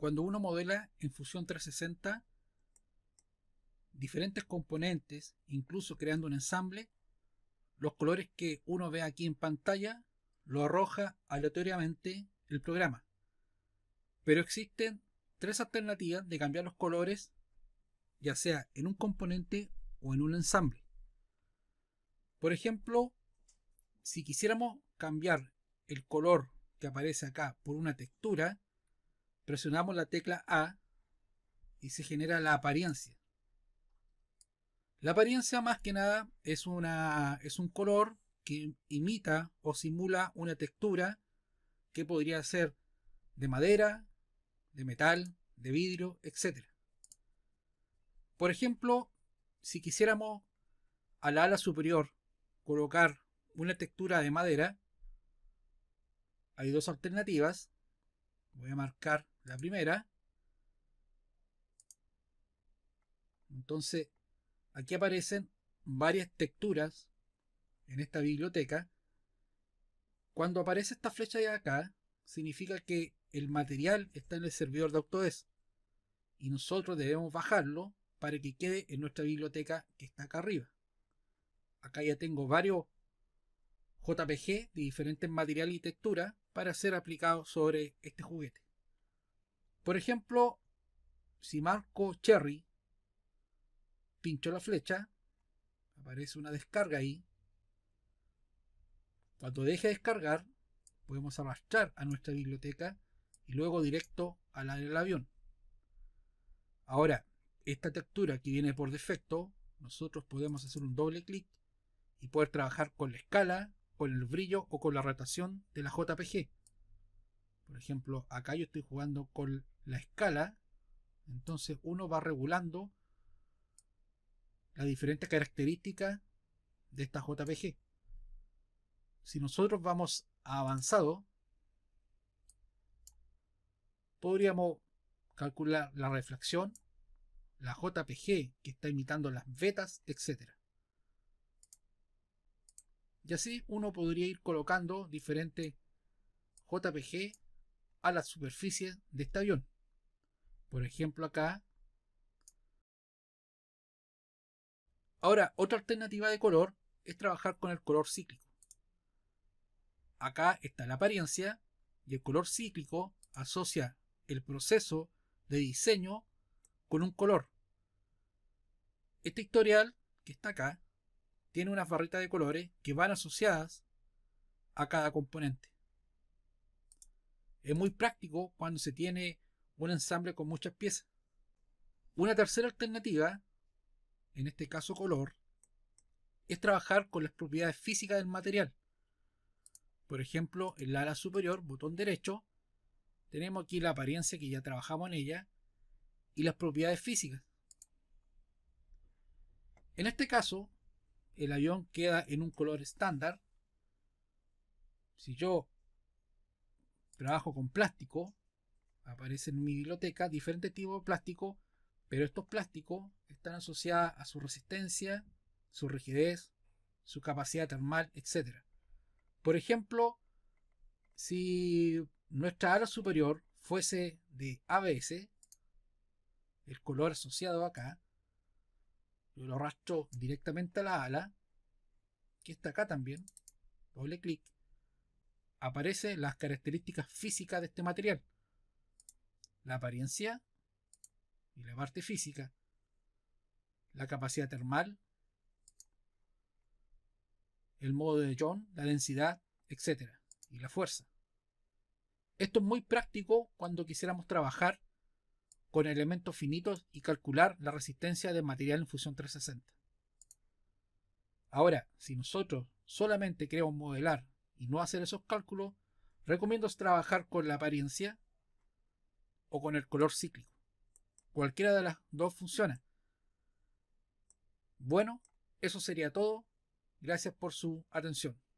Cuando uno modela en Fusión 360 diferentes componentes, incluso creando un ensamble, los colores que uno ve aquí en pantalla lo arroja aleatoriamente el programa. Pero existen tres alternativas de cambiar los colores, ya sea en un componente o en un ensamble. Por ejemplo, si quisiéramos cambiar el color que aparece acá por una textura, presionamos la tecla A y se genera la apariencia. La apariencia más que nada es, una, es un color que imita o simula una textura que podría ser de madera, de metal, de vidrio, etc. Por ejemplo, si quisiéramos a la ala superior colocar una textura de madera, hay dos alternativas. Voy a marcar la primera. Entonces, aquí aparecen varias texturas en esta biblioteca. Cuando aparece esta flecha de acá, significa que el material está en el servidor de Autodesk y nosotros debemos bajarlo para que quede en nuestra biblioteca que está acá arriba. Acá ya tengo varios JPG de diferentes materiales y texturas para ser aplicados sobre este juguete. Por ejemplo, si marco Cherry, pincho la flecha, aparece una descarga ahí. Cuando deje de descargar, podemos arrastrar a nuestra biblioteca y luego directo al del avión. Ahora, esta textura que viene por defecto, nosotros podemos hacer un doble clic y poder trabajar con la escala, con el brillo o con la rotación de la JPG. Por ejemplo, acá yo estoy jugando con la escala, entonces uno va regulando las diferentes características de esta JPG. Si nosotros vamos a avanzado, podríamos calcular la reflexión, la JPG que está imitando las vetas, etc. Y así uno podría ir colocando diferentes JPG a la superficie de este avión. Por ejemplo, acá. Ahora, otra alternativa de color es trabajar con el color cíclico. Acá está la apariencia y el color cíclico asocia el proceso de diseño con un color. Este historial que está acá tiene unas barritas de colores que van asociadas a cada componente. Es muy práctico cuando se tiene un ensamble con muchas piezas. Una tercera alternativa, en este caso color, es trabajar con las propiedades físicas del material. Por ejemplo, el ala superior, botón derecho, tenemos aquí la apariencia que ya trabajamos en ella y las propiedades físicas. En este caso, el avión queda en un color estándar. Si yo trabajo con plástico. Aparece en mi biblioteca diferentes tipos de plástico, pero estos plásticos están asociados a su resistencia, su rigidez, su capacidad termal, etc. Por ejemplo, si nuestra ala superior fuese de ABS, el color asociado acá, lo arrastro directamente a la ala, que está acá también, doble clic, aparecen las características físicas de este material. La apariencia y la parte física. La capacidad termal. El modo de John, la densidad, etc. Y la fuerza. Esto es muy práctico cuando quisiéramos trabajar con elementos finitos y calcular la resistencia del material en fusión 360. Ahora, si nosotros solamente queremos modelar y no hacer esos cálculos, recomiendo trabajar con la apariencia o con el color cíclico. Cualquiera de las dos funciona. Bueno, eso sería todo. Gracias por su atención.